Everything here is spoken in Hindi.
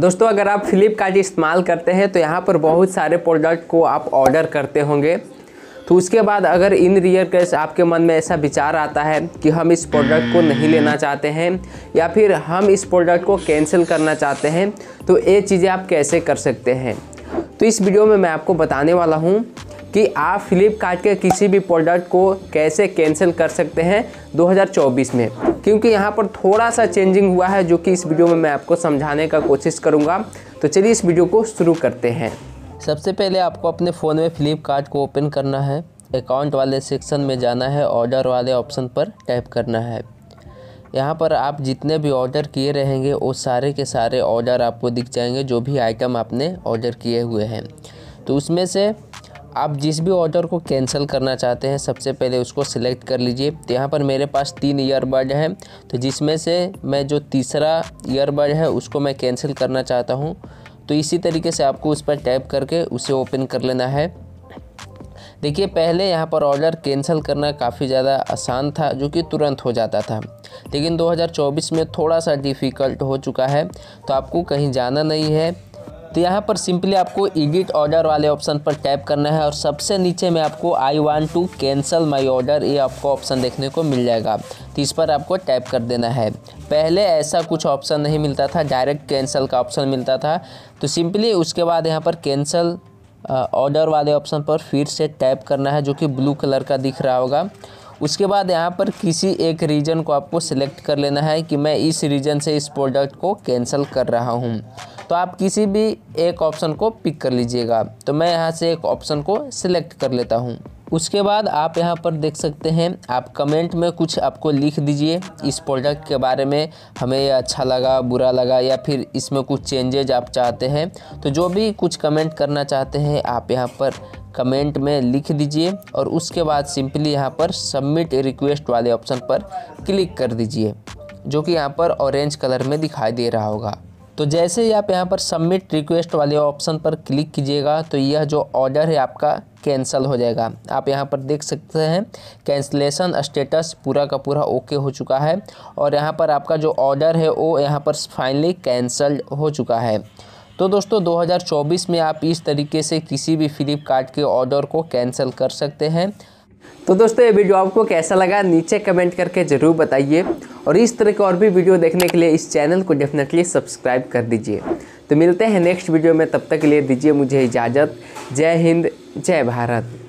दोस्तों अगर आप फ्लिपकार्ट इस्तेमाल करते हैं तो यहाँ पर बहुत सारे प्रोडक्ट को आप ऑर्डर करते होंगे तो उसके बाद अगर इन रियर केस आपके मन में ऐसा विचार आता है कि हम इस प्रोडक्ट को नहीं लेना चाहते हैं या फिर हम इस प्रोडक्ट को कैंसिल करना चाहते हैं तो ये चीज़ें आप कैसे कर सकते हैं तो इस वीडियो में मैं आपको बताने वाला हूँ कि आप फ्लिपकार्ट के किसी भी प्रोडक्ट को कैसे कैंसिल कर सकते हैं 2024 में क्योंकि यहाँ पर थोड़ा सा चेंजिंग हुआ है जो कि इस वीडियो में मैं आपको समझाने का कोशिश करूँगा तो चलिए इस वीडियो को शुरू करते हैं सबसे पहले आपको अपने फ़ोन में फ्लिपकार्ट को ओपन करना है अकाउंट वाले सेक्शन में जाना है ऑर्डर वाले ऑप्शन पर टैप करना है यहाँ पर आप जितने भी ऑर्डर किए रहेंगे वो सारे के सारे ऑर्डर आपको दिख जाएंगे जो भी आइटम आपने ऑर्डर किए हुए हैं तो उसमें से आप जिस भी ऑर्डर को कैंसिल करना चाहते हैं सबसे पहले उसको सिलेक्ट कर लीजिए तो यहाँ पर मेरे पास तीन ईयरबड हैं तो जिसमें से मैं जो तीसरा ईयरबड है उसको मैं कैंसिल करना चाहता हूँ तो इसी तरीके से आपको उस पर टैप करके उसे ओपन कर लेना है देखिए पहले यहाँ पर ऑर्डर कैंसिल करना काफ़ी ज़्यादा आसान था जो कि तुरंत हो जाता था लेकिन 2024 में थोड़ा सा डिफ़िकल्ट हो चुका है तो आपको कहीं जाना नहीं है तो यहाँ पर सिंपली आपको एडिट ऑर्डर वाले ऑप्शन पर टैप करना है और सबसे नीचे में आपको I want to cancel my order ये आपको ऑप्शन देखने को मिल जाएगा तो इस पर आपको टैप कर देना है पहले ऐसा कुछ ऑप्शन नहीं मिलता था डायरेक्ट कैंसिल का ऑप्शन मिलता था तो सिंपली उसके बाद यहाँ पर कैंसल ऑर्डर वाले ऑप्शन पर फिर से टैप करना है जो कि ब्लू कलर का दिख रहा होगा उसके बाद यहाँ पर किसी एक रीजन को आपको सिलेक्ट कर लेना है कि मैं इस रीजन से इस प्रोडक्ट को कैंसिल कर रहा हूँ तो आप किसी भी एक ऑप्शन को पिक कर लीजिएगा तो मैं यहाँ से एक ऑप्शन को सिलेक्ट कर लेता हूँ उसके बाद आप यहाँ पर देख सकते हैं आप कमेंट में कुछ आपको लिख दीजिए इस प्रोडक्ट के बारे में हमें यह अच्छा लगा बुरा लगा या फिर इसमें कुछ चेंजेज आप चाहते हैं तो जो भी कुछ कमेंट करना चाहते हैं आप यहाँ पर कमेंट में लिख दीजिए और उसके बाद सिंपली यहाँ पर सबमिट रिक्वेस्ट वाले ऑप्शन पर क्लिक कर दीजिए जो कि यहाँ पर ऑरेंज कलर में दिखाई दे रहा होगा तो जैसे ही आप यहाँ पर सबमिट रिक्वेस्ट वाले ऑप्शन पर क्लिक कीजिएगा तो यह जो ऑर्डर है आपका कैंसिल हो जाएगा आप यहाँ पर देख सकते हैं कैंसलेशन स्टेटस पूरा का पूरा ओके हो चुका है और यहाँ पर आपका जो ऑर्डर है वो यहाँ पर फाइनली कैंसल हो चुका है तो दोस्तों 2024 में आप इस तरीके से किसी भी फ्लिपकार्ट के ऑर्डर को कैंसिल कर सकते हैं तो दोस्तों ये वीडियो आपको कैसा लगा नीचे कमेंट करके ज़रूर बताइए और इस तरह के और भी वीडियो देखने के लिए इस चैनल को डेफिनेटली सब्सक्राइब कर दीजिए तो मिलते हैं नेक्स्ट वीडियो में तब तक के लिए दीजिए मुझे इजाज़त जय हिंद जय भारत